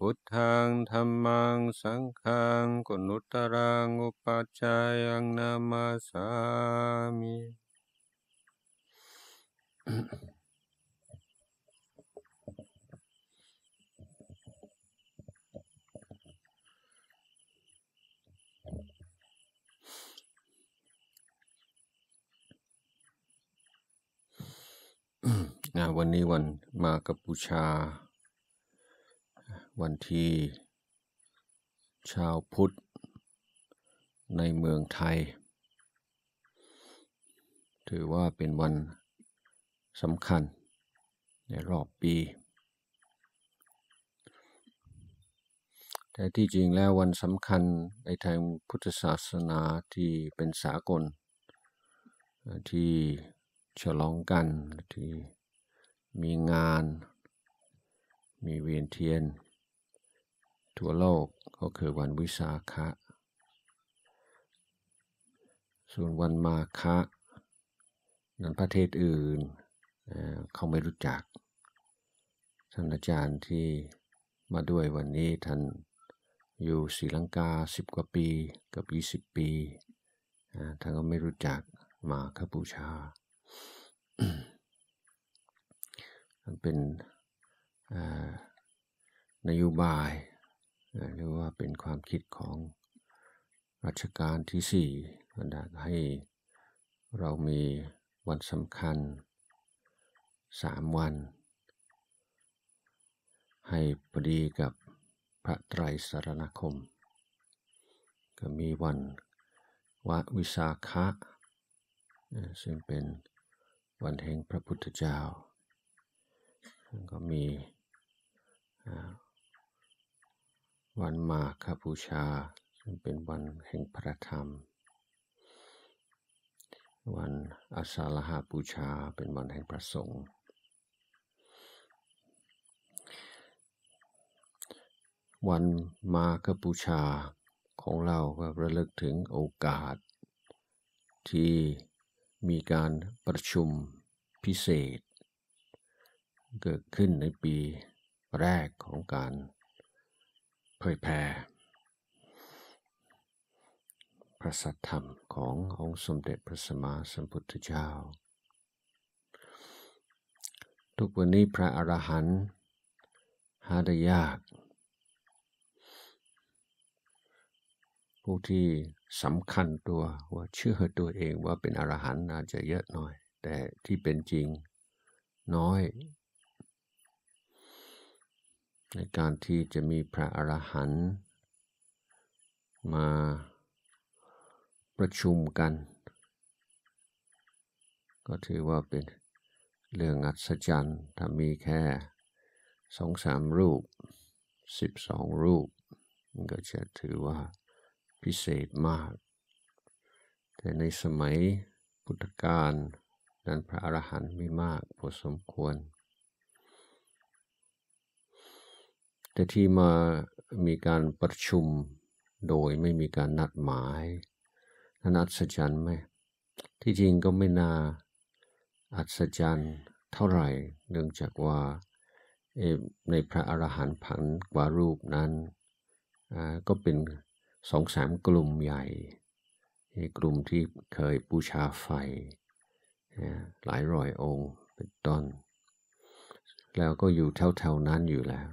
พุทธังธรรมังสังฆังกนุตรังอุปัจจายังนามาสามิวันนี้วันมากบูชาวันที่ชาวพุทธ ในเมืองไทย ถือว่าเป็นวันสำคัญในรอบปี แต่ที่จริงแล้ววันสำคัญในทางพุทธศาสนาที่เป็นสากล ที่ฉลองกันที่มีงานมีเวียนเทียนทั่วโลกก็คือวันวิสาขะ ส่วนวันมาคะนั้นประเทศอื่นเขาไม่รู้จัก ท่านอาจารย์ที่มาด้วยวันนี้ท่านอยู่ศรีลังกาสิบกว่าปีกับยี่สิบปี ท่านก็ไม่รู้จักมาคบูชา มันเป็นนโยบายหรือว่าเป็นความคิดของรัชกาลที่สี่อยาให้เรามีวันสำคัญสามวันให้พอดีกับพระไตรสรณคม ก็มีวันวะวิสาขะซึ่งเป็นวันแห่งพระพุทธเจ้าก็มีวันมาคบูชาซึ่งเป็นวันแห่งพระธรรม วันอาสาฬหาบูชาเป็นวันแห่งพระสงฆ์ วันมาคบูชาของเราก็ระลึกถึงโอกาส ที่มีการประชุมพิเศษ เกิดขึ้นในปีแรกของการเผยแผ่พระสัทธรรมขององค์สมเด็จพระสัมมาสัมพุทธเจ้า ทุกวันนี้พระอรหันต์หาได้ยาก ผู้ที่สำคัญตัวว่าเชื่อตัวเองว่าเป็นอรหันต์อาจจะเยอะหน่อย แต่ที่เป็นจริงน้อยในการที่จะมีพระอรหันต์มาประชุมกัน ก็ถือว่าเป็นเรื่องอัศจรรย์ ถ้ามีแค่สองสามรูปสิบสองรูปมันก็จะถือว่าพิเศษมาก แต่ในสมัยพุทธกาลนั้นพระอรหันต์มีมากพอสมควรแต่ที่มามีการประชุมโดยไม่มีการนัดหมายนั้นอัศจรรย์ไหม ที่จริงก็ไม่น่าอัศจรรย์เท่าไหร่ เนื่องจากว่าในพระอรหันต์ผันกว่ารูปนั้นก็เป็นสองสามกลุ่มใหญ่ กลุ่มที่เคยบูชาไฟ หลายร้อยองค์เป็นต้น แล้วก็อยู่แถวๆนั้นอยู่แล้ว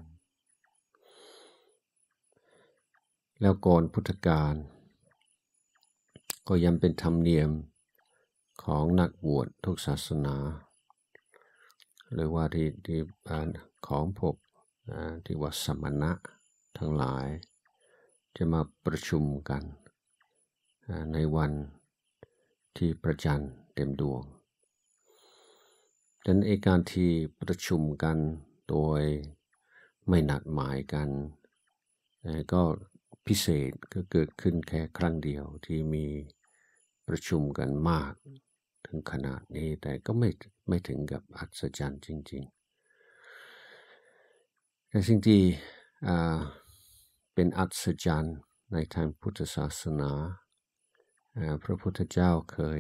แล้วก่อนพุทธกาลก็ยังเป็นธรรมเนียมของนักบวชทุกศาสนา หรือว่าที่ที่ของพวกที่ว่าสมณะทั้งหลายจะมาประชุมกันในวันที่ประจันเต็มดวง ดังนั้นอการที่ประชุมกันโดยไม่นัดหมายกันก็พิเศษก็เกิดขึ้นแค่ครั้งเดียวที่มีประชุมกันมากถึงขนาดนี้ แต่ก็ไม่ไม่ถึงกับอัศจรรย์จริงๆแต่สิ่งที่เป็นอัศจรรย์ในทางพุทธศาสนา พระพุทธเจ้าเคย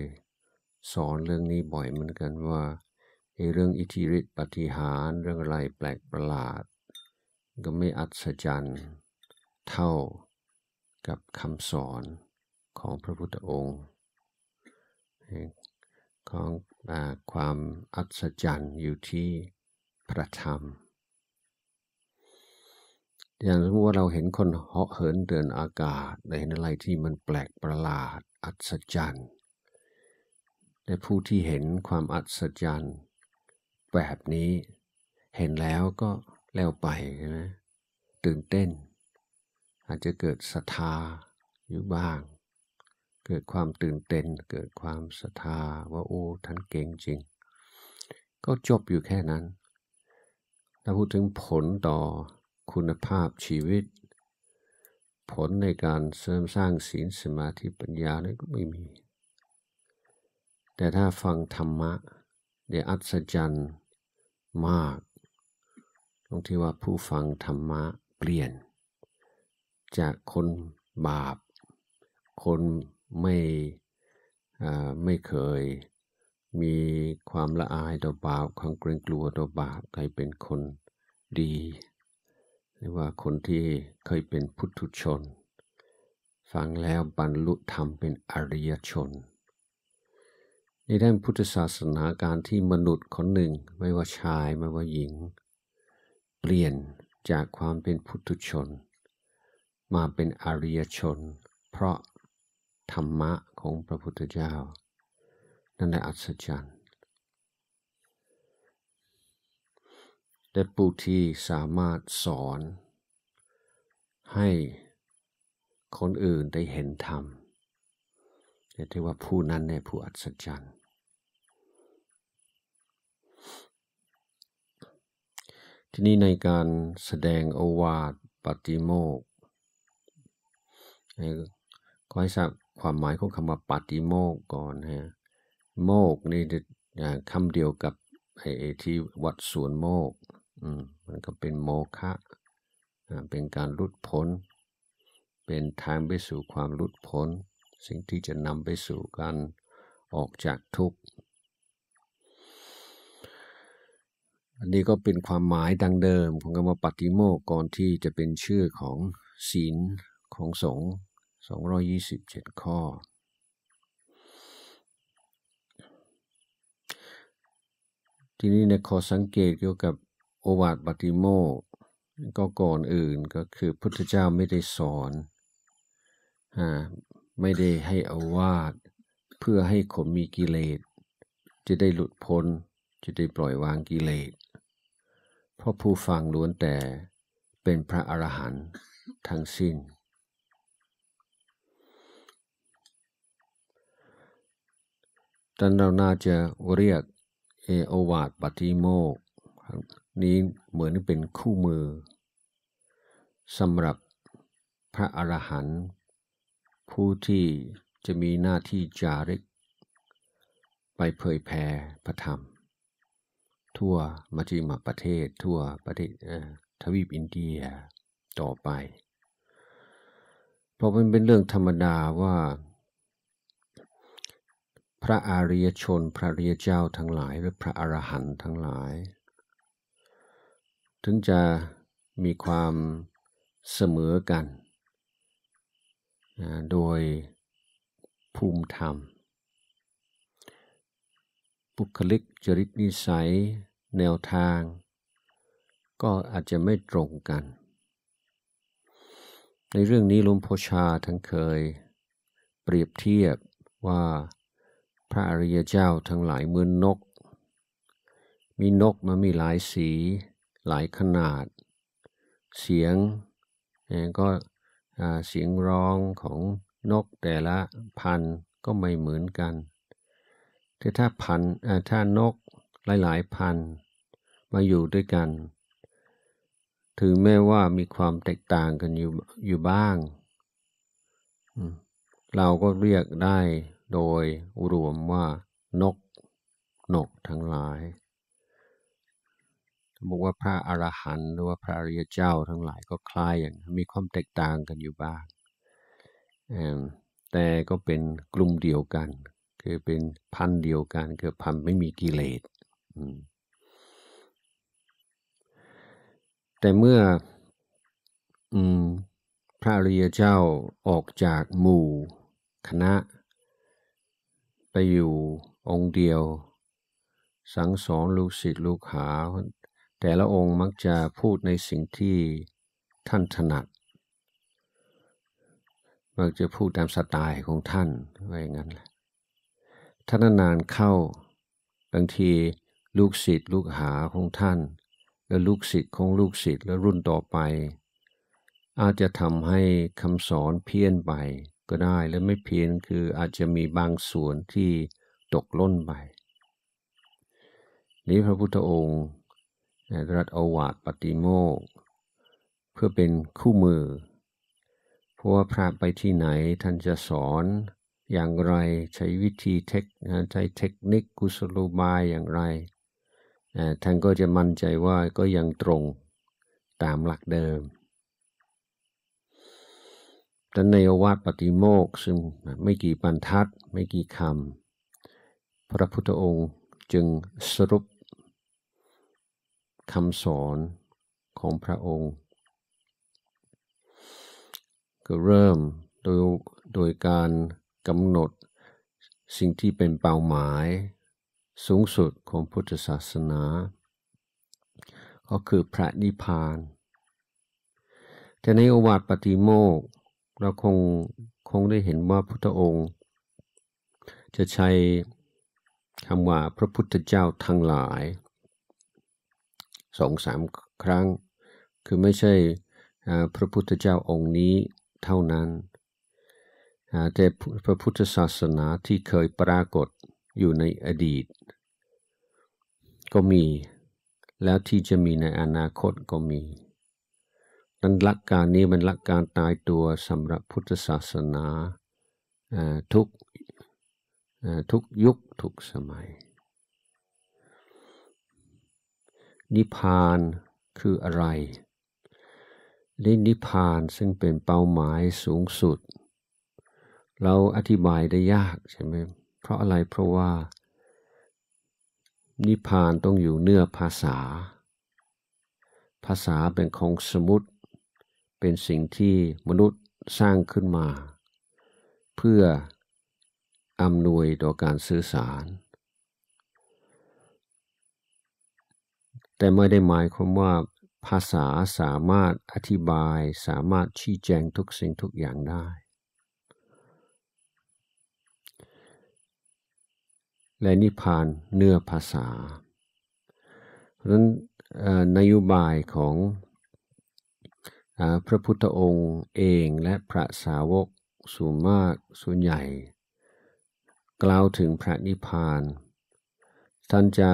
สอนเรื่องนี้บ่อยเหมือนกันว่าเรื่องอิทธิฤทธิปฏิหารเรื่องอะไรแปลกประหลาด ก็ไม่อัศจรรย์เท่ากับคำสอนของพระพุทธองค์ ของอความอัศจรรย์อยู่ที่พระธรรม อย่างสมมติว่าเราเห็นคนเหาะเหินเดินอากาศเห็นอะไรที่มันแปลกประหลาดอัศจรรย์แต่ผู้ที่เห็นความอัศจรรย์แบบนี้เห็นแล้วก็แล้วไปใช่ไหมตื่นเต้นอาจจะเกิดศรัทธาอยู่บ้าง เกิดความตื่นเต้น เกิดความศรัทธาว่าโอ้ท่านเก่งจริง ก็จบอยู่แค่นั้น ถ้าพูดถึงผลต่อคุณภาพชีวิต ผลในการเสริมสร้างศีลสมาธิปัญญาเนี่ยก็ไม่มี แต่ถ้าฟังธรรมะเดี๋ยอัศจรรย์มาก ตรงที่ว่าผู้ฟังธรรมะเปลี่ยนจากคนบาป คนไม่ไม่เคยมีความละอายต่อบาป ความเกรงกลัวต่อบาปกลายเป็นคนดี หรือว่าคนที่เคยเป็นพุทธชน ฟังแล้วบรรลุธรรมเป็นอริยชน ในด้านพุทธศาสนาการที่มนุษย์คนหนึ่งไม่ว่าชายไม่ว่าหญิงเปลี่ยนจากความเป็นพุทธชนมาเป็นอริยชนเพราะธรรมะของพระพุทธเจ้า นั่นแหละอัศจรรย์และผู้ที่สามารถสอนให้คนอื่นได้เห็นธรรม เรียกได้ว่าผู้นั้นในผู้อัศจรรย์ ที่นี่ในการแสดงโอวาทปฏิโมกขอให้ทราบความหมายของคำว่าปาิโมกก่อนฮะโมกนี่คำเดียวกับไอ้ที่วัดสวนโมกมันก็เป็นโมฆะเป็นการรุดพ้น เป็นทางไปสู่ความรุดพ้นสิ่งที่จะนำไปสู่การออกจากทุกข์อันนี้ก็เป็นความหมายดังเดิมของคำว่าปฏิโมกก่อนที่จะเป็นชื่อของศีลของสงสสองยี่ิบเจ็ดข้อ ทีนี้ในขอสังเกตเกี่ยวกับ โอวาทปฏิโมกก็ก่อนอื่นก็คือพุทธเจ้าไม่ได้สอนอไม่ได้ให้อาวาดเพื่อให้ขมมีกิเลสจะได้หลุดพ้น จะได้ปล่อยวางกิเลส เพราะผู้ฟังล้วนแต่เป็นพระอรหันต์ทั้งสิ้นท่านเราน่าจะเรียกเอโอวาทปฏิโมกนี้เหมือนเป็นคู่มือสำหรับพระอรหันต์ผู้ที่จะมีหน้าที่จาริก ไปเผยแผ่พระธรรม ทั่วมัจจิมประเทศทั่วประเทศทวีปอินเดียต่อไป เพราะมันเป็นเรื่องธรรมดาว่าพระอาริยชน พระเรียเจ้าทั้งหลายหรือพระอรหันต์ทั้งหลาย ถึงจะมีความเสมอกันโดยภูมิธรรม บุคลิกจริตนิสัย แนวทาง ก็อาจจะไม่ตรงกัน ในเรื่องนี้ลุมโพชาทั้งเคยเปรียบเทียบว่าพระอริยเจ้าทั้งหลายเหมือนนก มีนกมันมีหลายสีหลายขนาด เสียงก็เสียงร้องของนกแต่ละพันก็ไม่เหมือนกัน แต่ถ้าพันถ้านกหลายๆพันมาอยู่ด้วยกัน ถึงแม้ว่ามีความแตกต่างกันอยู่อยู่บ้าง เราก็เรียกได้โดยรวมว่านกนกทั้งหลายบอกว่าพระอรหันต์หรือว่าพระอริยเจ้าทั้งหลายก็คล้ายอย่างมีความแตกต่างกันอยู่บ้าง แต่ก็เป็นกลุ่มเดียวกัน คือเป็นพันเดียวกันคือพันไม่มีกิเลสแต่เมื่ออพระอริยเจ้าออกจากหมู่คณะไปอยู่องค์เดียว สังสอนลูกศิษย์ลูกหา แต่ละองค์มักจะพูดในสิ่งที่ท่านถนัด มักจะพูดตามสไตล์ของท่านว่าอย่างนั้นแหละท่านนานเข้าบางทีลูกศิษย์ลูกหาของท่าน และลูกศิษย์ของลูกศิษย์และรุ่นต่อไป อาจจะทำให้คำสอนเพี้ยนไปก็ได้และไม่เพียงคืออาจจะมีบางส่วนที่ตกล่นไปนี้พระพุทธองค์รัตอวาตปฏิโมกเพื่อเป็นคู่มือเพราะว่าพระไปที่ไหนท่านจะสอนอย่างไรใช้วิธีเทค ใช้เทคนิคกุศโลบายอย่างไร ท่านก็จะมั่นใจว่าก็ยังตรงตามหลักเดิมนั้นในอวัตปฏิโมกซึ่งไม่กี่บรรทัดไม่กี่คำพระพุทธองค์จึงสรุปคำสอนของพระองค์ก็เริ่มโดยโดยการกำหนดสิ่งที่เป็นเป้าหมายสูงสุดของพุทธศาสนา ก็คือพระนิพพานแต่ในอวาทปฏิโมกข์เราคงคงได้เห็นว่าพุทธองค์จะใช้คำว่าพระพุทธเจ้าทั้งหลายสองสามครั้ง คือไม่ใช่พระพุทธเจ้าองค์นี้เท่านั้น แต่พระพุทธศาสนาที่เคยปรากฏอยู่ในอดีตก็มีแล้วที่จะมีในอนาคตก็มีนั้นหลักการนี้มันหลักการตายตัวสำหรับพุทธศาสนาทุกทุกยุคทุกสมัย นิพพานคืออะไรนี่นิพพานซึ่งเป็นเป้าหมายสูงสุด เราอธิบายได้ยากใช่ไหมเพราะอะไรเพราะว่านิพพานต้องอยู่เนื้อภาษา ภาษาเป็นของสมุติเป็นสิ่งที่มนุษย์สร้างขึ้นมา เพื่ออำนวยต่อการสื่อสาร แต่ไม่ได้หมายความว่าภาษาสามารถอธิบายสามารถชี้แจงทุกสิ่งทุกอย่างได้ และนิพพานเนื้อภาษาเพราะฉะนั้นนโยบายของพระพุทธองค์เองและพระสาวกส่วนมากส่วนใหญ่ กล่าวถึงพระนิพพาน ท่านจะ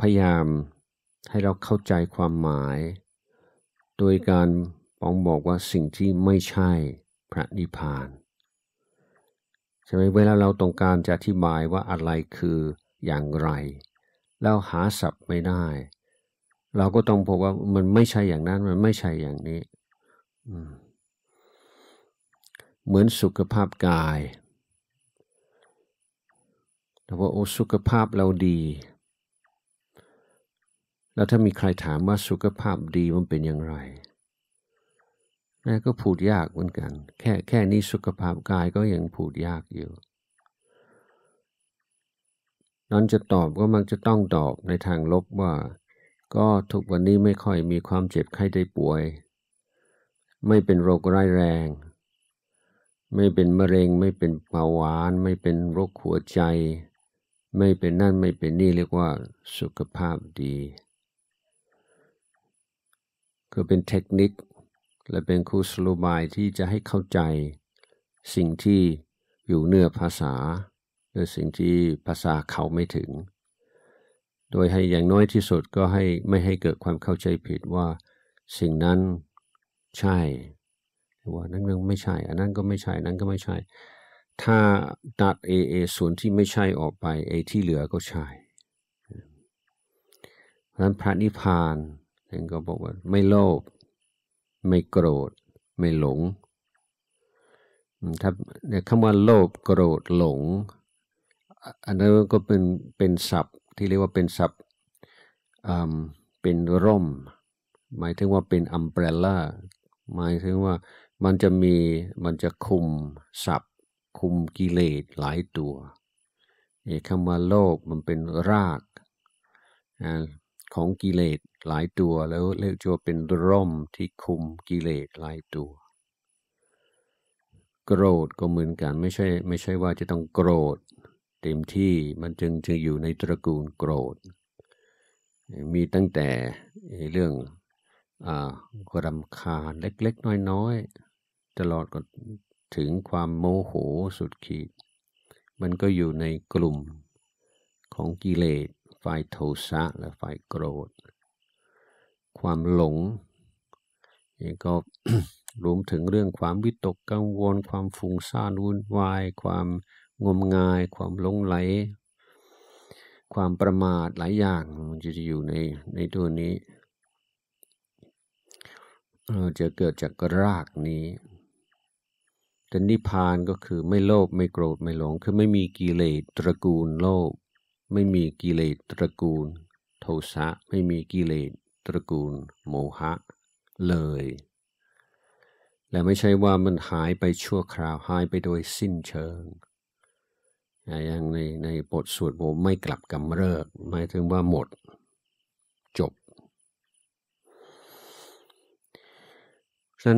พยายามให้เราเข้าใจความหมาย โดยการปองบอกว่าสิ่งที่ไม่ใช่พระนิพพาน ใช่ไหมเวลาเราต้องการจะอธิบายว่าอะไรคืออย่างไรเราหาศัพท์ไม่ได้เราก็ต้องพบว่ามันไม่ใช่อย่างนั้น มันไม่ใช่อย่างนี้ เหมือนสุขภาพกาย แต่ว่าโอ้สุขภาพเราดี แล้วถ้ามีใครถามว่าสุขภาพดีมันเป็นอย่างไรนั่นก็พูดยากเหมือนกัน แค่แค่นี้สุขภาพกายก็ยังพูดยากอยู่ นั้นจะตอบก็มักจะต้องตอบในทางลบว่าก็ทุกวันนี้ไม่ค่อยมีความเจ็บไข้ได้ป่วย ไม่เป็นโรคร้ายแรง ไม่เป็นมะเร็งไม่เป็นเบาหวาน ไม่เป็นโรคหัวใจ ไม่เป็นนั่นไม่เป็นนี่เรียกว่าสุขภาพดีก็เป็นเทคนิคและเป็นคูสโลบายที่จะให้เข้าใจ สิ่งที่อยู่เนื้อภาษาหรือสิ่งที่ภาษาเขาไม่ถึงโดยให้อย่างน้อยที่สุดก็ให้ไม่ให้เกิดความเข้าใจผิดว่าสิ่งนั้นใช่หรือว่านั้นไม่ใช่ อันนั้นก็ไม่ใช่นั้นก็ไม่ใช่ ถ้าตัด AA ส่วนที่ไม่ใช่ออกไป A ที่เหลือก็ใช่เพราะนั้นพระนิพพานท่านก็บอกว่าไม่โลภไม่โกรธ ไม่หลงถ้าคำว่าโลภโกรธหลง อันนั้นก็เป็นเป็นศัพท์ที่เรียกว่าเป็นศัพท์เป็นร่ม หมายถึงว่าเป็นอัมเบรล่า หมายถึงว่ามันจะมี มันจะคุมศัพท์ คุมกิเลสหลายตัวอคำว่าโลกมันเป็นรากของกิเลสหลายตัว แล้วเรียกว่าเป็นร่มที่คุมกิเลสหลายตัว โกรธก็เหมือนกันไม่ใช่ไม่ใช่ว่าจะต้องโกรธเต็มที่มันจึงจึงอยู่ในตระกูลโกรธ มีตั้งแต่เรื่องกรำคาญเล็ก ๆ น้อยๆ ตลอดก็ถึงความโมโหสุดขีด มันก็อยู่ในกลุ่มของกิเลสฝ่ายโทสะและฝ่ายโกรธ ความหลงนี่ก็รวมถึงเรื่องความวิตกกังวล ความฟุ้งซ่านวุ่นวายความงมงาย ความหลงไหลความประมาท หลายอย่าง มันจะอยู่ในในตัวนี้เจะเกิดจากรากนี้แต่นิพพานก็คือไม่โลภไม่โกรธไม่หลงคือไม่มีกิเลสตระกูลโลภไม่มีกิเลสตระกูล โทสะไม่มีกิเลสตระกูล โมหะเลย และไม่ใช่ว่ามันหายไปชั่วคราวหายไปโดยสิ้นเชิงอย่างในในบทสวดโมไม่กลับกำเริบหมายถึงว่าหมด จบฉะนั้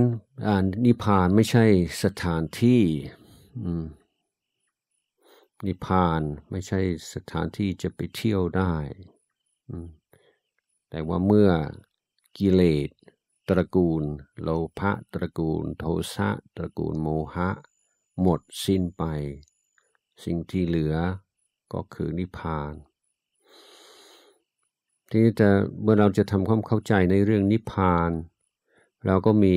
นนิพพานไม่ใช่สถานที่นิพพานไม่ใช่สถานที่จะไปเที่ยวได้ แต่ว่าเมื่อกิเลสตระกูลโลภะตระกูลโทสะ ตระกูลโมหะหมดสิ้นไปสิ่งที่เหลือก็คือนิพพานที่จะเมื่อเราจะทำความเข้าใจในเรื่องนิพพาน เราก็มี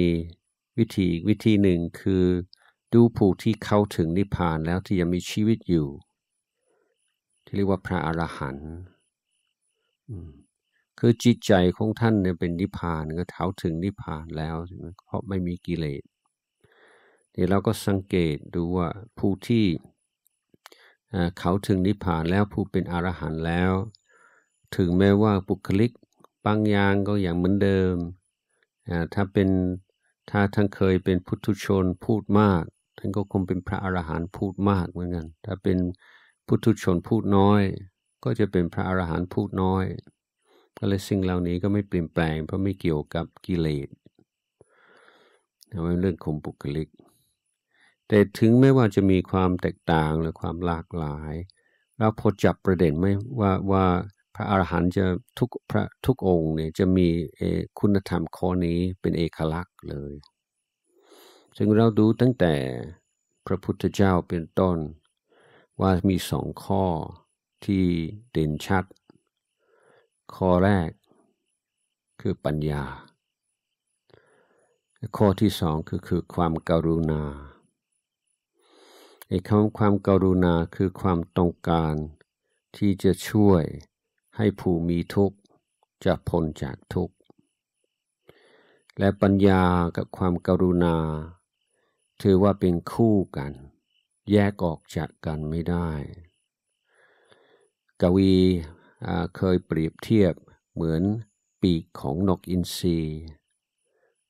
วิธีวิธีหนึ่งคือดูผู้ที่เข้าถึงนิพพานแล้วที่ ยังมีชีวิตอยู่ ที่เรียกว่าพระอรหันต์คือจิตใจของท่านเนี่ยเป็นนิพพานก็เท้าถึงนิพพานแล้วเพราะไม่มีกิเลสเดี๋ยว เราก็สังเกตดูว่าผู้ที่เขาถึงนิพพานแล้วผู้เป็นอรหันต์แล้ว ถึงแม้ว่าบุคลิกปังยางก็อย่างเหมือนเดิม ถ้าเป็นถ้าท่านเคยเป็นพุทธชนพูดมากท่านก็คงเป็นพระอรหันต์พูดมากเหมือนกันถ้าเป็นพุทธชนพูดน้อย ก็จะเป็นพระอรหันต์พูดน้อยก็เลยสิ่งเหล่านี้ก็ไม่เปลี่ยนแปลงเพราะไม่เกี่ยวกับกิเลสเป็นเรื่องของบุคลิกแต่ถึงแม้ว่าจะมีความแตกต่างหรือความหลากหลายเราพอจับประเด็นไหมว่าว่าพระอาหารหันต์จะทุกพระทุกองค์เนี่ยจะมีคุณธรรมข้อนี้เป็นเอกลักษณ์เลย ซึ่งเราดูตั้งแต่พระพุทธเจ้าเป็นต้น ว่ามีสองข้อที่เด่นชัด ข้อแรกคือปัญญา ข้อที่สองคือคือความการุณาไอ้คำความกรุณาคือความต้องการที่จะช่วยให้ผู้มีทุกข์จะพ้นจากทุกข์ และปัญญากับความกรุณาถือว่าเป็นคู่กัน แยกออกจากกันไม่ได้ กวีเคยเปรียบเทียบเหมือนปีกของนกอินทรี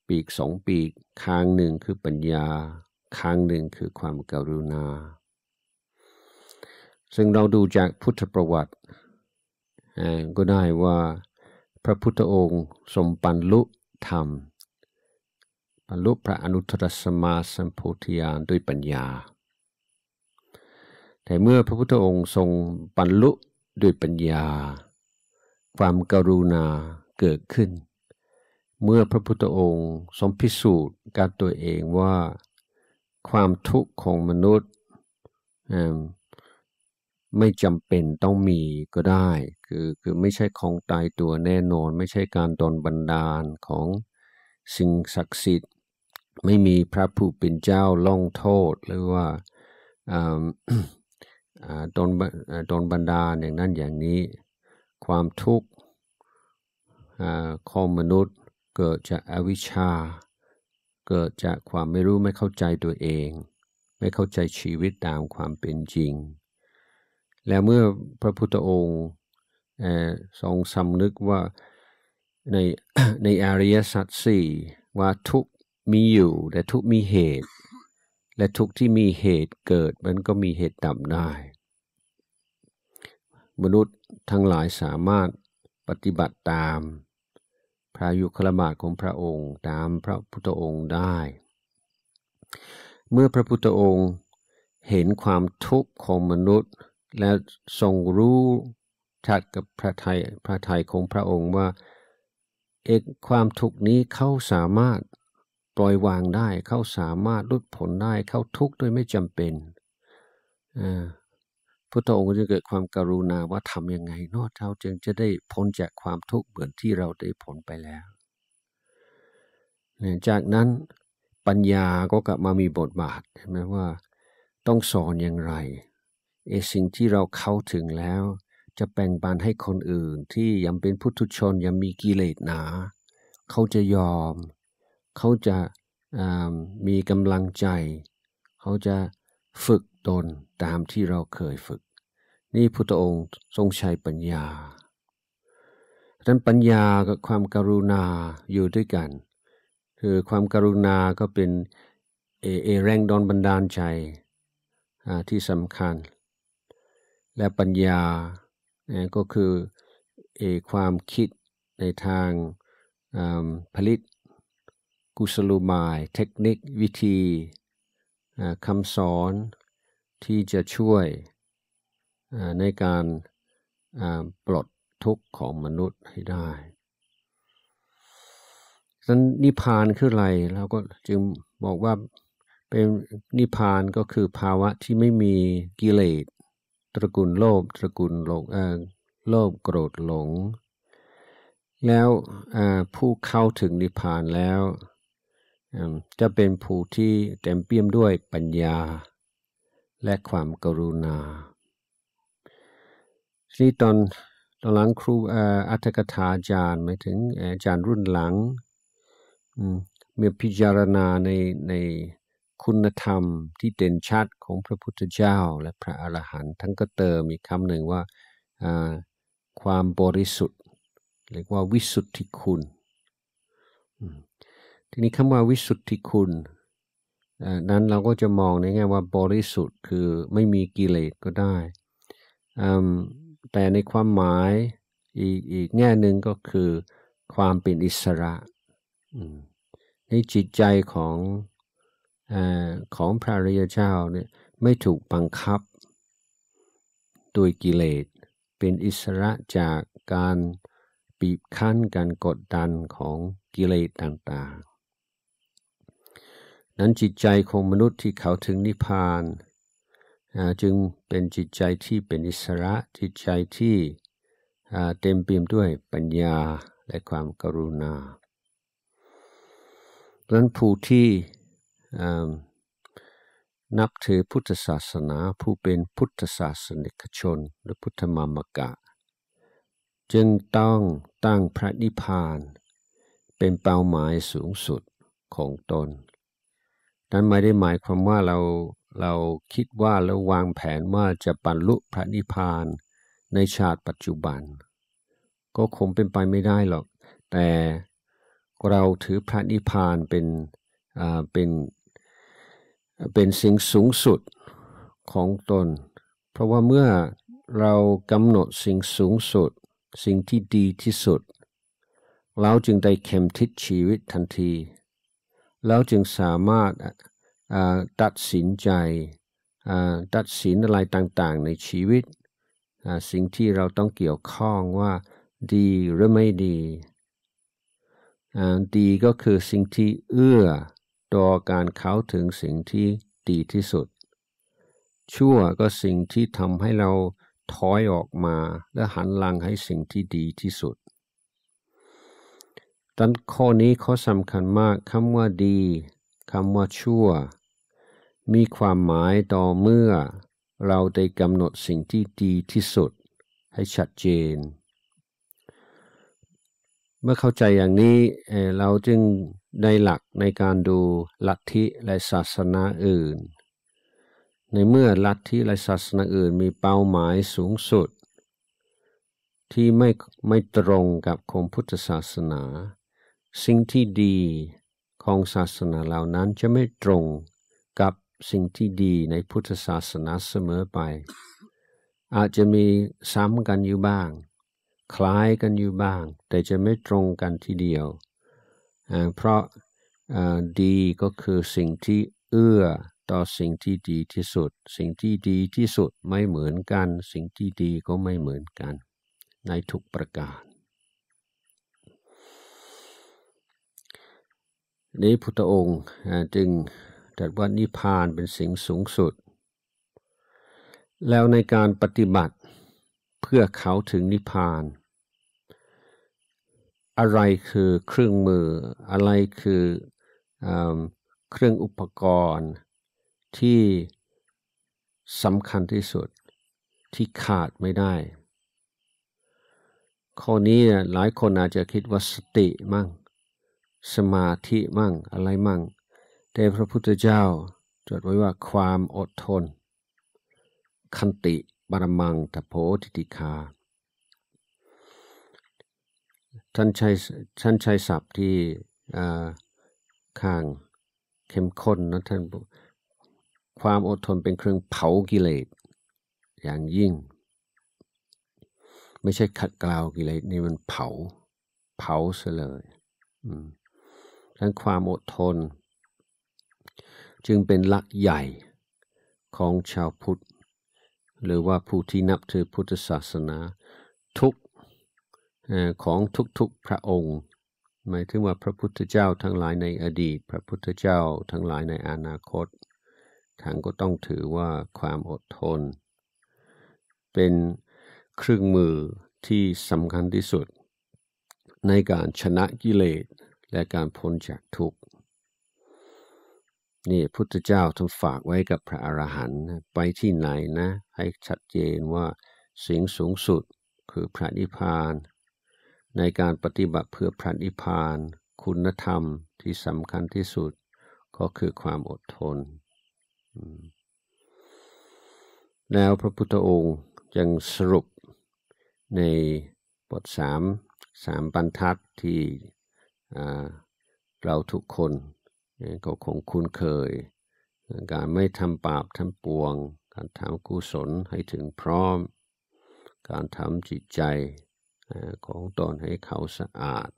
ปีกสองปีกข้างหนึ่งคือปัญญาครั้งหนึ่งคือความกรุณา ซึ่งเราดูจากพุทธประวัติก็ได้ว่าพระพุทธองค์สมปันลุธรรมบรรลุพระอนุตตรสมาสัมโพธิญาณด้วยปัญญา แต่เมื่อพระพุทธองค์ทรงบรรลุด้วยปัญญา ความกรุณาเกิดขึ้น เมื่อพระพุทธองค์ทรงพิสูจน์การตัวเองว่าความทุกข์ของมนุษย์ไม่จำเป็นต้องมีก็ได้ คือ คือไม่ใช่ของตายตัวแน่นอน ไม่ใช่การตนบันดาลของสิ่งศักดิ์สิทธิ์ ไม่มีพระผู้เป็นเจ้าล่องโทษหรือว่าตนตนบรรดาลอย่างนั้นอย่างนี้ ความทุกข์ของมนุษย์เกิดจากอวิชชาเกิดจากความไม่รู้ไม่เข้าใจตัวเอง ไม่เข้าใจชีวิตตามความเป็นจริง แล้วเมื่อพระพุทธองค์ทรงสำนึกว่าในในอริยสัจสี่ว่าทุกมีอยู่ และทุกมีเหตุ และทุกที่มีเหตุเกิด มันก็มีเหตุดับได้ มนุษย์ทั้งหลายสามารถปฏิบัติตามพระยุคลบาทของพระองค์ตามพระพุทธองค์ได้ เมื่อพระพุทธองค์เห็นความทุกข์ของมนุษย์ และทรงรู้ชัดกับพระไทยพระไทยของพระองค์ว่าเอกความทุกข์นี้เขาสามารถปล่อยวางได้ เขาสามารถลดผลได้เขาทุกข์โดยไม่จำเป็นอ่าพุทธองค์จะเกิดความการุณาว่าทำยังไงนอเทราจึงจะได้พ้นจากความทุกข์เหมือนที่เราได้พ้นไปแล้ว จากนั้นปัญญาก็กลับมามีบทบาทเห็นไหมว่าต้องสอนอย่างไรเอสิ่งที่เราเข้าถึงแล้ว จะแบ่งปันให้คนอื่นที่ยังเป็นพุทธชนยังมีกิเลสหนา เขาจะยอม เขาจะมีกำลังใจ เขาจะฝึกตนตามที่เราเคยฝึก นี่พุทธองค์ทรงใช้ปัญญาดังนั้นปัญญากับความการุณาอยู่ด้วยกัน คือความการุณาก็เป็นเอเอแรงดอนบันดาลใจที่สำคัญ และปัญญาก็คือเอความคิดในทางผลิตกุศลุมาย เทคนิค วิธีคำสอนที่จะช่วยในการปลดทุกข์ของมนุษย์ให้ได้ดังนั้นนิพพานคืออะไร เราก็จึงบอกว่าเป็นนิพพานก็คือภาวะที่ไม่มีกิเลส ตระกูลโลภตระกูลโลกโลภโกรธหลง แล้วผู้เข้าถึงนิพพานแล้ว จะเป็นผู้ที่เต็มเปี่ยมด้วยปัญญาและความกรุณาทีนี้ตอนตอนหลังครูอัตถกถาอาจารย์หมายถึงอาจารย์รุ่นหลังเมื่อพิจารณาในในคุณธรรมที่เด่นชัดของพระพุทธเจ้าและพระอรหันต์ทั้งก็เติมอีกคำหนึ่งว่าความบริสุทธิ์เรียกว่าวิสุทธิคุณทีนี้คำว่าวิสุทธิคุณนั้นเราก็จะมองในแง่ว่าบริสุทธิ์คือไม่มีกิเลสก็ได้ แต่ในความหมายอีก อีกแง่หนึ่งก็คือความเป็นอิสระ ในจิตใจของอของพระริยเจ้าเนี่ยไม่ถูกบังคับโดยกิเลส เป็นอิสระจากการบีบคั้นการกดดันของกิเลสต่าง ๆนั้นจิตใจของมนุษย์ที่เขาถึงนิพพานจึงเป็นจิตใจที่เป็นอิสระจิตใจที่เต็มเปี่ยมด้วยปัญญาและความกรุณาดังนั้นผู้ที่นับถือพุทธศาสนาผู้เป็นพุทธศาสนิกชนหรือพุทธมามกะ จึงต้องตั้งพระนิพพาน เป็นเป้าหมายสูงสุดของตนนั้นไม่ได้หมายความว่าเราเราคิดว่าแล้ววางแผนว่าจะบรรลุพระนิพพานในชาติปัจจุบัน ก็คงเป็นไปไม่ได้หรอก แต่เราถือพระนิพพานเป็นเป็นเป็นสิ่งสูงสุดของตน เพราะว่าเมื่อเรากำหนดสิ่งสูงสุดสิ่งที่ดีที่สุด เราจึงได้เข้มทิศชีวิตทันทีแล้วจึงสามารถตัดสินใจ ตัดสินอะไรต่างๆในชีวิต สิ่งที่เราต้องเกี่ยวข้องว่าดีหรือไม่ดีดีก็คือสิ่งที่เอื้อต่อการเข้าถึงสิ่งที่ดีที่สุด ชั่วก็สิ่งที่ทำให้เราถอยออกมา และหันหลังให้สิ่งที่ดีที่สุดดังข้อนี้ข้อสำคัญมากคำว่าดีคำว่าชั่ว มีความหมายต่อเมื่อเราได้กำหนดสิ่งที่ดีที่สุดให้ชัดเจน เมื่อเข้าใจอย่างนี้เราจึงได้หลักในการดูลัทธิและศาสนาอื่น ในเมื่อลัทธิและศาสนาอื่นมีเป้าหมายสูงสุด ที่ไม่ไม่ตรงกับของพุทธศาสนาสิ่งที่ดีของศาสนาเหล่านั้นจะไม่ตรงกับสิ่งที่ดีในพุทธศาสนาเสมอไป อาจจะมีซ้ำกันอยู่บ้าง คล้ายกันอยู่บ้าง แต่จะไม่ตรงกันทีเดียว เพราะดีก็คือสิ่งที่เอื้อต่อสิ่งที่ดีที่สุด สิ่งที่ดีที่สุดไม่เหมือนกัน สิ่งที่ดีก็ไม่เหมือนกันในทุกประการนี้พุทธองค์จึงตรัสว่านิพพานเป็นสิ่งสูงสุด แล้วในการปฏิบัติเพื่อเขาถึงนิพพาน อะไรคือเครื่องมืออะไรคืออเครื่องอุปกรณ์ที่สำคัญที่สุดที่ขาดไม่ได้ ข้อนี้หลายคนอาจจะคิดว่าสติมั่งสมาธิมั่งอะไรมั่ง แต่พระพุทธเจ้าจดไว้ว่าความอดทน คันติบารมังตโพธิติคา ท่านใช้ท่านใช้ศัพท์ที่ข้างเข้มข้นนะท่านความอดทนเป็นเครื่องเผากิเลสอย่างยิ่ง ไม่ใช่ขัดเกลากิเลสนี่มันเผาเผาเสลย อืมทั้งความอดทน จึงเป็นหลักใหญ่ของชาวพุทธหรือว่าผู้ที่นับถือพุทธศาสนาทุกของทุกๆพระองค์ หมายถึงว่าพระพุทธเจ้าทั้งหลายในอดีตพระพุทธเจ้าทั้งหลายในอนาคตทางก็ต้องถือว่าความอดทน เป็นเครื่องมือที่สำคัญที่สุด ในการชนะกิเลสและการพ้นจากทุกข์ นี่พุทธเจ้าท่านฝากไว้กับพระอรหันต์ไปที่ไหนนะให้ชัดเจนว่าสิ่งสูงสุดคือพระนิพพาน ในการปฏิบัติเพื่อพระนิพพาน คุณธรรมที่สำคัญที่สุดก็คือความอดทน แล้วพระพุทธองค์ยังสรุปในบทสามสามบรรทัดที่เราทุกคนก็คงคุ้นเคย การไม่ทำบาปทำปวง การทำกุศลให้ถึงพร้อมการทำจิตใจของตนให้เขาสะอาด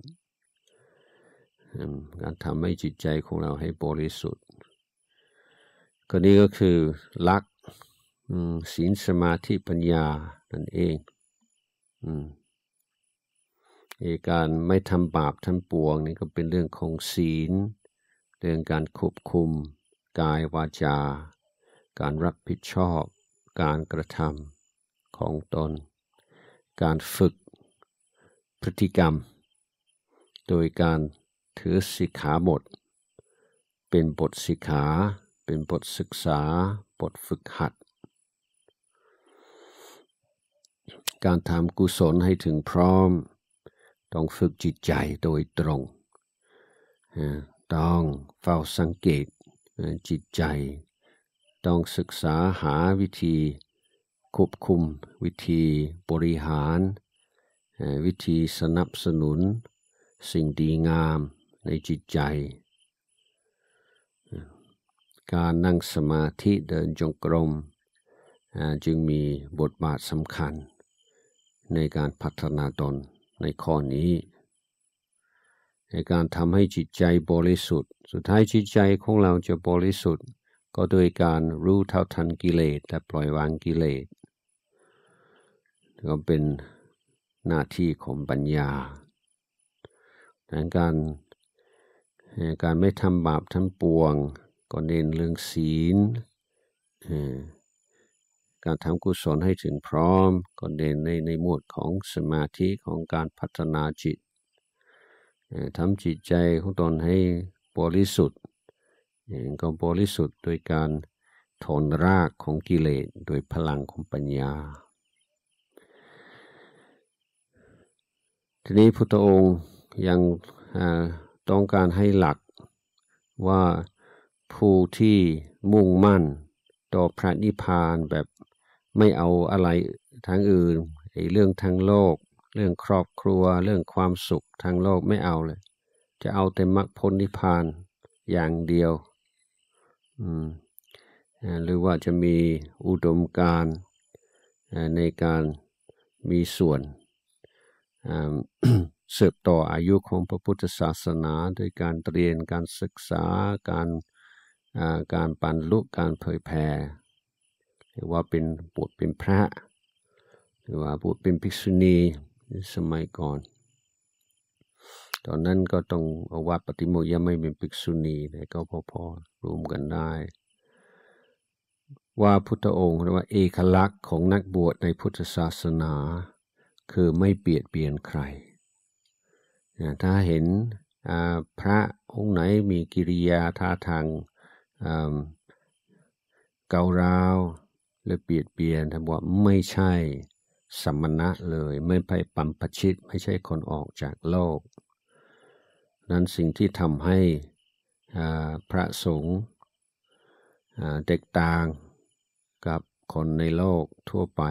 การทำให้จิตใจของเราให้บริสุทธิ์ ก็นี่ก็คือลักศีลสมาธิปัญญานั่นเองอืมการไม่ทำบาปทั้งปวงนี่ก็เป็นเรื่องของศีล เรื่องการควบคุม กายวาจา การรับผิดชอบ การกระทำของตน การฝึกพฤติกรรม โดยการถือสิกขาบทเป็นบทสิกขา เป็นบทศึกษา บทฝึกหัด การทำกุศลให้ถึงพร้อมต้องฝึกจิตใจโดยตรง ต้องเฝ้าสังเกตจิตใจ ต้องศึกษาหาวิธีควบคุมวิธีบริหารวิธีสนับสนุน สิ่งดีงามในจิตใจ การนั่งสมาธิเดินจงกรมจึงมีบทบาทสำคัญในการพัฒนาตนในข้อนี้ ในการทำให้จิตใจบริสุทธิ์ สุดท้ายจิตใจของเราจะบริสุทธิ์ ก็โดยการรู้เท่าทันกิเลสและปล่อยวางกิเลสก็เป็นหน้าที่ของปัญญาแต่การการไม่ทำบาปทั้งปวงก็เน้นเรื่องศีลการทำกุศลให้ถึงพร้อมก็เด่นในในหมวดของสมาธิของการพัฒนาจิตทำจิตใจของตนให้บริสุทธิ์ก็บริสุทธิ์โดยการถอนรากของกิเลสโดยพลังของปัญญาทีนี้พุทธองค์ยังต้องการให้หลักว่าผู้ที่มุ่งมั่นต่อพระนิพพานแบบไม่เอาอะไรทางอื่น เรื่องทางโลก เรื่องครอบครัว เรื่องความสุขทางโลกไม่เอาเลย จะเอาแต่มรรคผลนิพพานอย่างเดียว หรือว่าจะมีอุดมการในการมีส่วนสืบต่ออายุของพระพุทธศาสนา โดยการเรียนการศึกษาการการปันลุการเผยแผ่ือว่าเป็นบวชเป็นพระ หรือว่าบวชเป็นภิกษุณีสมัยก่อน ตอนนั้นก็ต้องอาวัาปฏิโมยังไม่เป็นภิกษุณีก็พอๆรวมกันได้ ว่าพุทธองค์หรือว่าเอกลักษณ์ของนักบวชในพุทธศาสนา คือไม่เปียดเปลี่ยนใคร ถ้าเห็นพระองค์ไหนมีกิริยาท่าทางเการาวหรือเปลี่ยนเปลี่ยนท่านว่าไม่ใช่สมณะเลยไม่ไปปัมปชิตไม่ใช่คนออกจากโลก นั้นสิ่งที่ทำให้พระสงฆ์เด็กต่างกับคนในโลกทั่วไป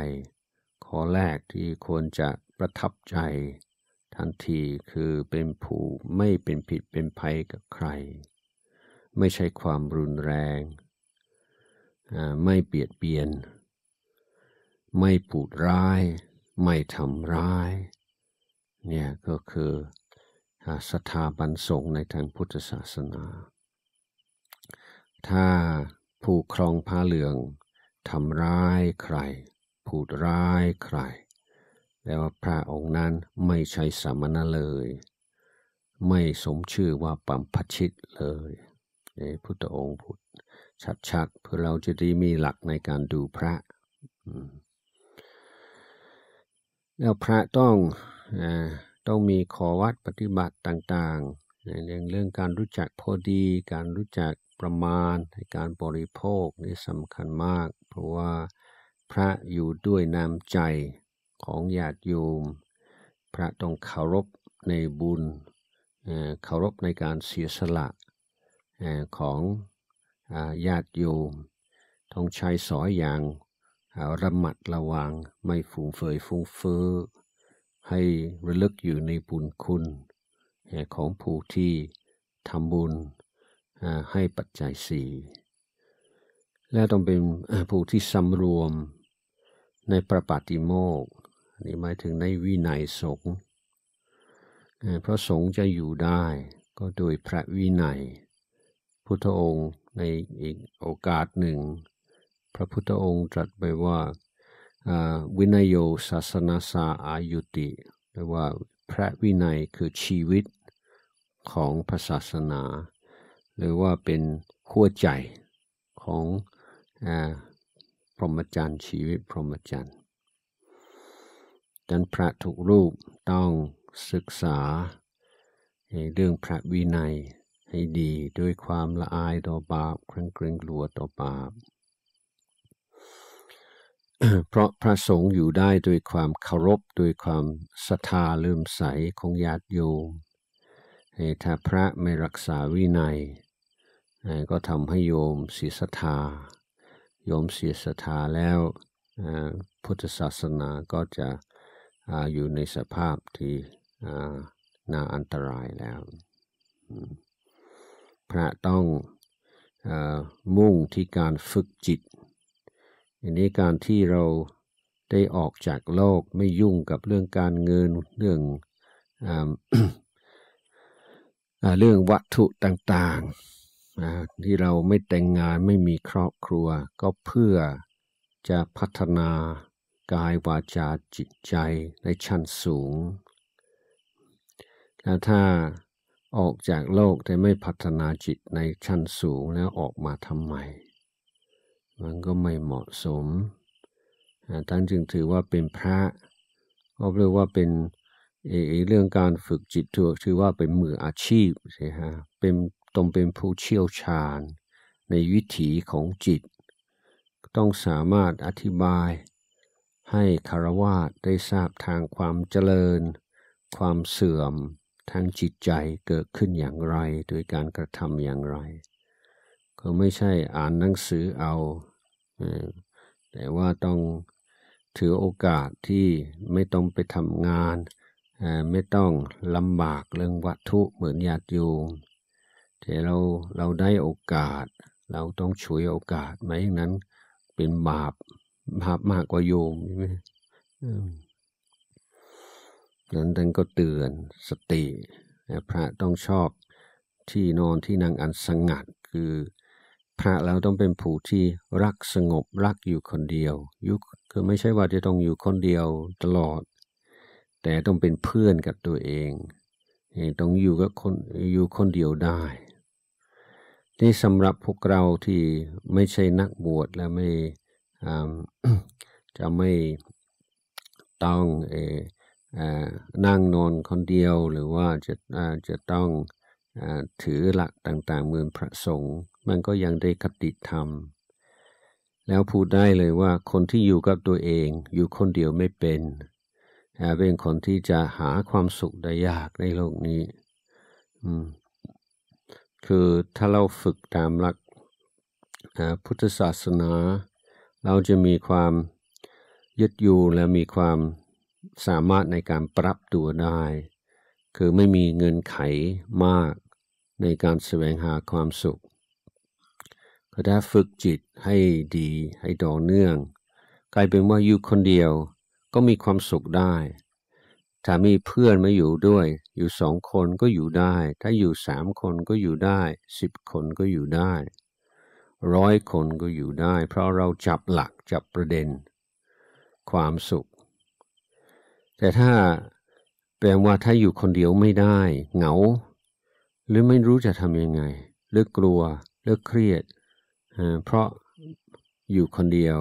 ข้อแรกที่ควรจะประทับใจทันทีคือเป็นผู้ไม่เป็นผิดเป็นภัยกับใคร ไม่ใช่ความรุนแรงไม่เปลียดเปลี่ยน ไม่ปูดร้าย ไม่ทำร้าย เนี่ยก็คือสถาบันสงในทางพุทธศาสนา ถ้าผู้ครองผ้าเหลือง ทำร้ายใคร ผูดร้ายใครแล้วพระองค์นั้นไม่ใช่สามณะเลย ไม่สมชื่อว่าปัมพชิตเลยนี่พุทธองค์พูดชัดๆเพื่อเราจะได้มีหลักในการดูพระแล้วพระต้องอต้องมีขอวัดปฏิบัติต่างๆอย่างเรื่องการรู้จักพอดีการรู้จักประมาณในการบริโภคนี่สำคัญมาก เพราะว่าพระอยู่ด้วยน้ำใจของญาติโยมพระต้องเคารพในบุญเคารพในการเสียสละของญาติโยมต้องใช้สอยอย่างระมัดระวัง ไม่ฟุ่มเฟือยฟุ้งเฟ้อ ให้ระลึกอยู่ในบุญคุณ ของผู้ที่ทำบุญ ให้ปัจจัยสี่และต้องเป็นผู้ที่สำรวมในประปาติโมก นี่หมายถึงในวินัยสงฆ์เพราะสงฆ์จะอยู่ได้ก็โดยพระวินัย พุทธองค์ในอีกโอกาสหนึ่ง พระพุทธองค์ตรัสไปว่าวินัยโยศาสนาสาอายุติแปลว่าพระวินัยคือชีวิตของพระศาสนา หรือว่าเป็นหัวใจของอพรหมจรรย์ ชีวิตพรหมจรรย์ดังพระทุกรูปต้องศึกษาเรื่องพระวินัยให้ดี ด้วยความละอายต่อบาปครั้งเกรงกลัวต่อบาป เพราะพระสงฆ์อยู่ได้ด้วยความเคารพด้วยความศรัทธาเลื่อมใสของญาติโยมถ้าพระไม่รักษาวินัย ก็ทำให้โยมเสียศรัทธาโยมเสียศรัทธาแล้วพุทธศาสนาก็จะอยู่ในสภาพที่น่าอันตรายแล้วพระต้องอมุ่งที่การฝึกจิตอันนี้การที่เราได้ออกจากโลกไม่ยุ่งกับเรื่องการเงินเรื่องอเรื่องวัตถุต่างๆ ที่เราไม่แต่งงานไม่มีครอบครัว ก็เพื่อจะพัฒนากายวาจาจิตใจในชั้นสูงแล้วถ้าออกจากโลกแต่ไม่พัฒนาจิตในชั้นสูงแล้วออกมาทำไมมันก็ไม่เหมาะสมทั้งจึงถือว่าเป็นพระ ก็เรียกว่าเป็นเอเรื่องการฝึกจิตถือถือว่าเป็นมืออาชีพใช่ฮะเป็นต้องเป็นผู้เชี่ยวชาญในวิถีของจิต ต้องสามารถอธิบายให้คารวาสได้ทราบทางความเจริญความเสื่อมทางจิตใจเกิดขึ้นอย่างไรโดยการกระทำอย่างไร ก็ไม่ใช่อ่านหนังสือเอา แต่ว่าต้องถือโอกาสที่ไม่ต้องไปทำงานไม่ต้องลำบากเรื่องวัตถุเหมือนญาติโยมแต่เราเราได้โอกาส เราต้องช่วยโอกาสไหมนั้น เป็นบาปบาปมากกว่าโยมใช่ไหมนั้นท่านก็เตือนสติ พระต้องชอบที่นอนที่นั่งอันสงัดคือพระแล้วต้องเป็นผู้ที่รักสงบรักอยู่คนเดียวยุคคือไม่ใช่ว่าจะต้องอยู่คนเดียวตลอด แต่ต้องเป็นเพื่อนกับตัวเองต้องอยู่กับคนอยู่คนเดียวได้นี่สำหรับพวกเราที่ไม่ใช่นักบวชและไม่จะไม่ต้องเนั่งนอนคนเดียวหรือว่าจะจะต้องถือหลักต่างๆเมือนพระสงฆ์มันก็ยังได้คติธรรม แล้วพูดได้เลยว่าคนที่อยู่กับตัวเองอยู่คนเดียวไม่เป็นเป็นคนที่จะหาความสุขได้ยากในโลกนี้ คือถ้าเราฝึกตามหลักพุทธศาสนา เราจะมีความยึดอยู่และมีความสามารถในการปรับตัวได้ คือไม่มีเงินไขมาก ในการแสวงหาความสุขก็ถ้าฝึกจิตให้ดีให้ต่อเนื่องกลายเป็นว่าอยู่คนเดียวก็มีความสุขได้ ถ้ามีเพื่อนมาอยู่ด้วย อยู่สองคนก็อยู่ได้ ถ้าอยู่สามคนก็อยู่ได้สิบคนก็อยู่ได้ร้อยคนก็อยู่ได้ เพราะเราจับหลัก จับประเด็นความสุขแต่ถ้าแปลว่าถ้าอยู่คนเดียวไม่ได้เหงา หรือไม่รู้จะทำยังไงหรือกลัวหรือเครียด เพราะอยู่คนเดียว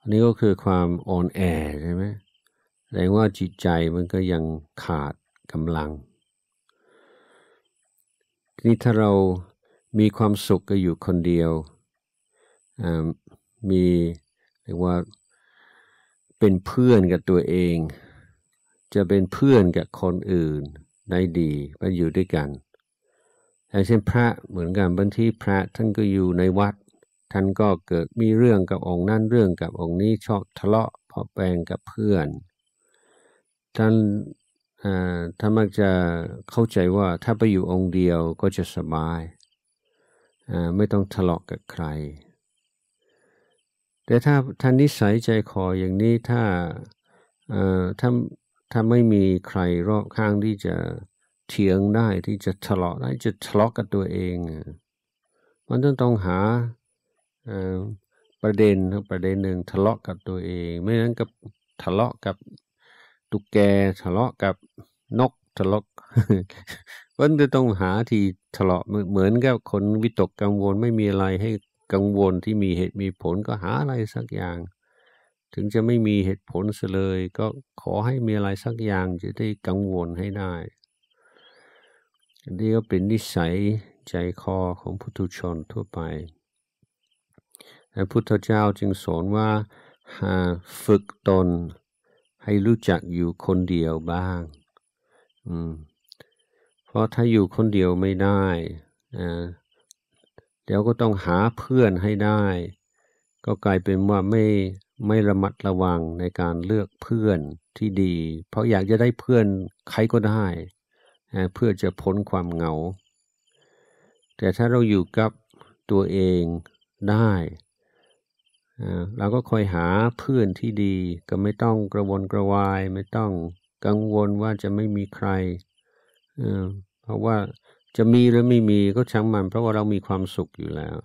อันนี้ก็คือความอ่อนแอใช่ไหมแสดงว่าจิตใจมันก็ยังขาดกำลังทีนี้ถ้าเรามีความสุขก็อยู่คนเดียว มีเรียกว่าเป็นเพื่อนกับตัวเอง จะเป็นเพื่อนกับคนอื่นในดีมาอยู่ด้วยกัน อย่างเช่นพระเหมือนกันบางที่พระท่านก็อยู่ในวัด ท่านก็เกิดมีเรื่องกับองค์นั่นเรื่องกับองค์นี้ชอบทะเลาะเพาะแปลงกับเพื่อน ท่านถ้ามักจะเข้าใจว่าถ้าไปอยู่องค์เดียวก็จะสบายไม่ต้องทะเลาะกับใครแต่ถ้าท่านนิสัยใจคออย่างนี้ถ้าถ้าถ้าไม่มีใครรอบข้างที่จะเถียงได้ที่จะทะเลาะได้จะทะเลาะกับตัวเอง มันต้องต้องหาประเด็นประเด็นหนึ่งทะเลาะกับตัวเอง ไม่งั้นก็ทะเลาะกับตุ๊กแกทะเลาะกับนกทะเลาะมันจะต้องหาที่ทะเลาะเหมือนกับคนวิตกกังวลไม่มีอะไรให้กังวลที่มีเหตุมีผลก็หาอะไรสักอย่าง ถึงจะไม่มีเหตุผลเลยก็ขอให้มีอะไรสักอย่างจะได้กังวลให้ได้เดนี้ก็เป็นนิสัยใจคอของพุทธชนทั่วไปพระพุทธเจ้าจึงสอนว่าหาฝึกตนให้รู้จักอยู่คนเดียวบ้างอืมเพราะถ้าอยู่คนเดียวไม่ได้แล้วก็ต้องหาเพื่อนให้ได้ ก็กลายเป็นว่าไม่ไม่ระมัดระวังในการเลือกเพื่อนที่ดี เพราะอยากจะได้เพื่อนใครก็ได้ เพื่อจะพ้นความเหงา แต่ถ้าเราอยู่กับตัวเองได้เราก็คอยหาเพื่อนที่ดี ก็ไม่ต้องกระวนกระวายไม่ต้องกังวลว่าจะไม่มีใครเพราะว่าจะมีหรือไม่มีก็ช่างมันเพราะว่าเรามีความสุขอยู่แล้ว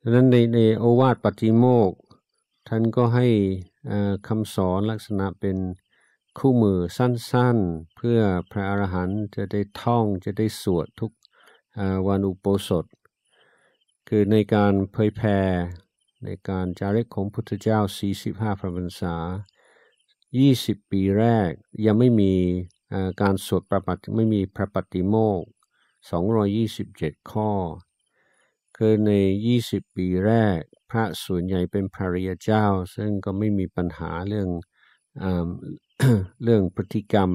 ดังนั้นในในโอวาทปฏิโมก ท่านก็ให้คำสอนลักษณะเป็นคู่มือสั้นๆ เพื่อพระอรหันต์จะได้ท่องจะได้สวดทุกวันอุโปสถคือในการเผยแผ่ในการจาริกของพุทธเจ้า 45 พรรษา20 ปีแรกยังไม่มีการสวดประปติไม่มีพระปฏิโมก227 ข้อ คือใน 20 ปีแรกพระส่วนใหญ่เป็นภริยาเจ้า ซึ่งก็ไม่มีปัญหาเรื่องเอเรื่องพฤติกรรม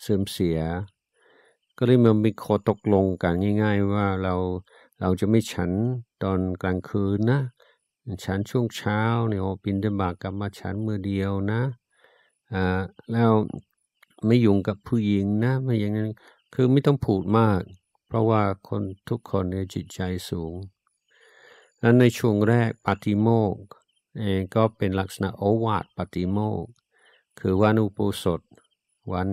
เสื่อมเสีย ก็เลยมันมีข้อตกลงกันง่าย ๆ ว่าเราเราจะไม่ฉันตอนกลางคืนนะฉันช่วงเช้าเนี่ยบินดบากกลับมาฉันมือเดียวนะอ่าแล้วไม่ยุ่งกับผู้หญิงนะ ไม่อย่างนั้น คือไม่ต้องพูดมาก เพราะว่าคนทุกคนในจิตใจสูง แล้วในช่วงแรกปฏิโมกก็เป็นลักษณะโอวาทปฏิโมกคือวันอุปสดวัน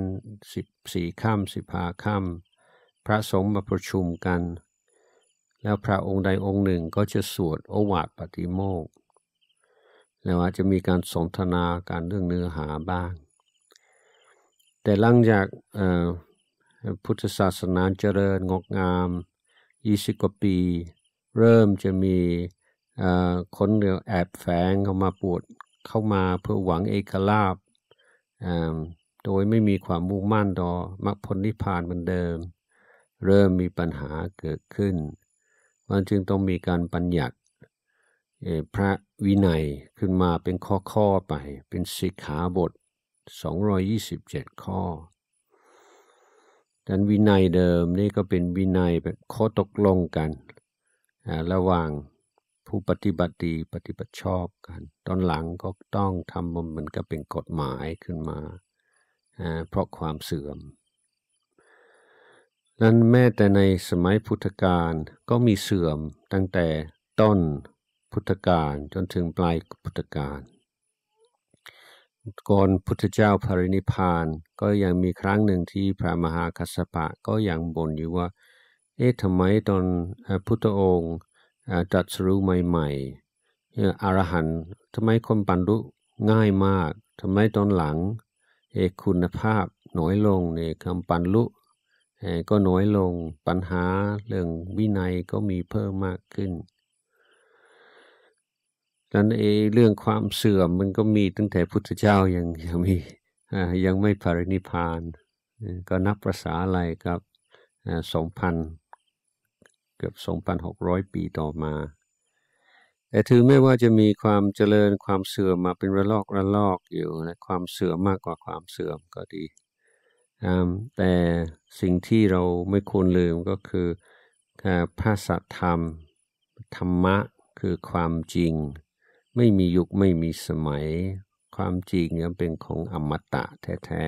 สิบสี่ค่ำสิบห้าค่ำพระสงฆ์มาประชุมกัน แล้วพระองค์ใดองค์หนึ่งก็จะสวดโอวาทปฏิโมกแล้วอาจจะมีการสนทนาการเรื่องเนื้อหาบ้าง แต่หลังจากพุทธศาสนาเจริญงอกงาม20กว่าปี เริ่มจะมีคนเดียวแอบแฝงเข้ามาปวดเข้ามาเพื่อหวังเอกลาบ โดยไม่มีความมุ่งมั่นต่อมรรคผลนิพพานเหมือนเดิม เริ่มมีปัญหาเกิดขึ้น มันจึงต้องมีการปัญญัติพระวินัยขึ้นมาเป็นข้อ ๆ ไปเป็นสิกขาบท 227 ข้อดันวินัยเดิมนี่ก็เป็นวินัยเป็นข้อตกลงกัน ระหว่างผู้ปฏิบัติดีปฏิบัติชอบกัน ตอนหลังก็ต้องทำมันมนก็เป็นกฎหมายขึ้นมาเพราะความเสื่อม นั้นแม้แต่ในสมัยพุทธกาลก็มีเสื่อมตั้งแต่ต้นพุทธกาลจนถึงปลายพุทธกาลก่อนพุทธเจ้าพรินิพานก็ยังมีครั้งหนึ่งที่พระมหาคัสสปะก็ยังบ่นอยู่ว่า เอ๊ะทำไมตอนพุทธองค์จัดสรู้ใหม่ๆอรหันทำไมคนบรรลุง่ายมาก ทำไมตอนหลัง เอคุณภาพน้อยลงเนี่ยคำบรรลุก็น้อยลงปัญหาเรื่องวินัยก็มีเพิ่มมากขึ้นนั้นเอเรื่องความเสื่อมมันก็มีตั้งแต่พุทธเจ้ายังยังมียังไม่ปรินิพาน ก็นับประษาอะไรครับสองพันเกือบสองพันหกร้อยปีต่อมา แต่ถือไม่ว่าจะมีความเจริญความเสื่อมมาเป็นระลอกระลอกอยู่นะความเสื่อมมากกว่าความเสื่อมก็ดี แต่สิ่งที่เราไม่ควรลืมก็คือภาษาธรรมธรรมะคือความจริงไม่มียุคไม่มีสมัยความจริงีัยเป็นของอมตะแท้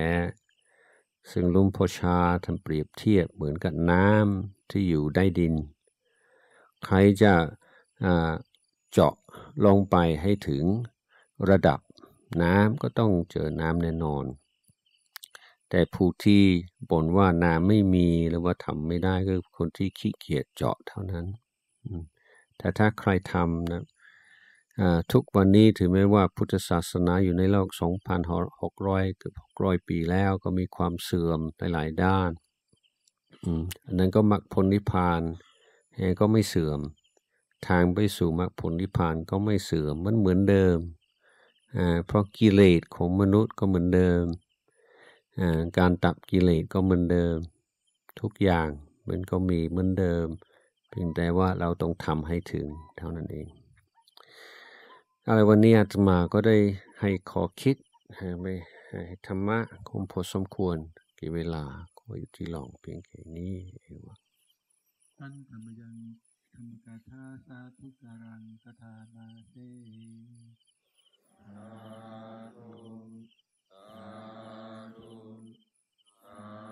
ๆ ซึ่งลุมพชาทำเปรียบเทียบเหมือนกับน้ำที่อยู่ใต้ดิน ใครจะเจาะลงไปให้ถึงระดับน้ำก็ต้องเจอน้ำแน่นอน แต่ผู้ที่บ่นว่าน้ำไม่มีหรือว่าทำไม่ได้คือคนที่ขี้เกียจเจาะเท่านั้น แต่ถ้าใครทำนะทุกวันนี้ถึงแม้ว่าพุทธศาสนาอยู่ในโลก2,600เกือบ600 ปีแล้วก็มีความเสื่อมหลายด้าน อันนั้นก็มรรคผลนิพพานแก็ไม่เสื่อมทางไปสู่มรรคผลนิพพานก็ไม่เสื่อมมันเหมือนเดิม เพราะกิเลสของมนุษย์ก็เหมือนเดิม การตับกิเลสก็เหมือนเดิม ทุกอย่างมันก็มีเหมือนเดิม เพียงแต่ว่าเราต้องทำให้ถึงเท่านั้นเองอะไรวันนี้อาตมา ก็ได้ให้ขอคิดไปให้ธรรมะคงพอสมควรกี่เวลา ก็อยู่ที่หลองเพียงแค่นี้เองว่าท่านธรรมยังธรรมกาชาสาธุการังกทานาเซสาธุสาธุสา